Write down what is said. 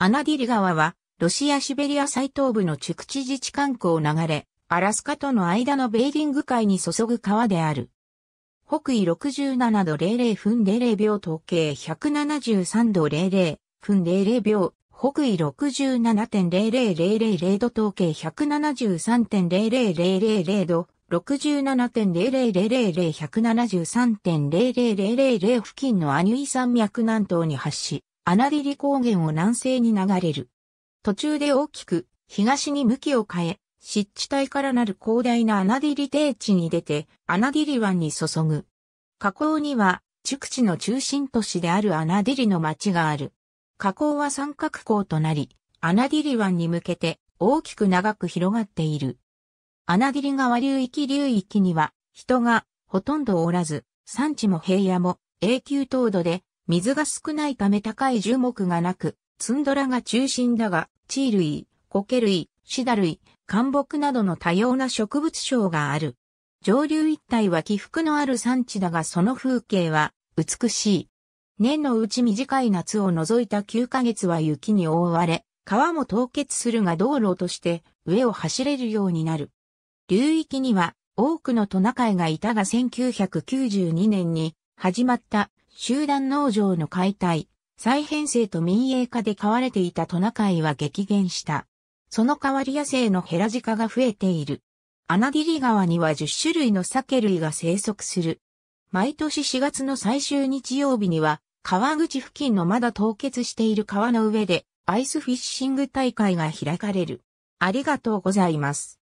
アナディリ川は、ロシアシベリア最東部のチュクチ自治観光を流れ、アラスカとの間のベーリング海に注ぐ川である。北緯67度00分00秒統計173度00分00秒、北緯6 7 0 0 0 0度統計173.00000度、67.0000173.00000付近のアニュイ山脈南東に発し、アナディリ高原を南西に流れる。途中で大きく東に向きを変え、湿地帯からなる広大なアナディリ低地に出て、アナディリ湾に注ぐ。河口には、築地の中心都市であるアナディリの町がある。河口は三角港となり、アナディリ湾に向けて大きく長く広がっている。アィリ川流域流域には、人がほとんどおらず、産地も平野も永久凍土で水が少ないため高い樹木がなく、ツンドラが中心だが、地ー類、苔類、シダ類、灌木などの多様な植物章がある。上流一帯は起伏のある産地だがその風景は美しい。年のうち短い夏を除いた9ヶ月は雪に覆われ、川も凍結するが道路として上を走れるようになる。流域には多くのトナカイがいたが1992年に始まった集団農場の解体、再編成と民営化で飼われていたトナカイは激減した。その代わり野生のヘラジカが増えている。アナディリ川には10種類の鮭類が生息する。毎年4月の最終日曜日には、川口付近のまだ凍結している川の上で、アイスフィッシング大会が開かれる。ありがとうございます。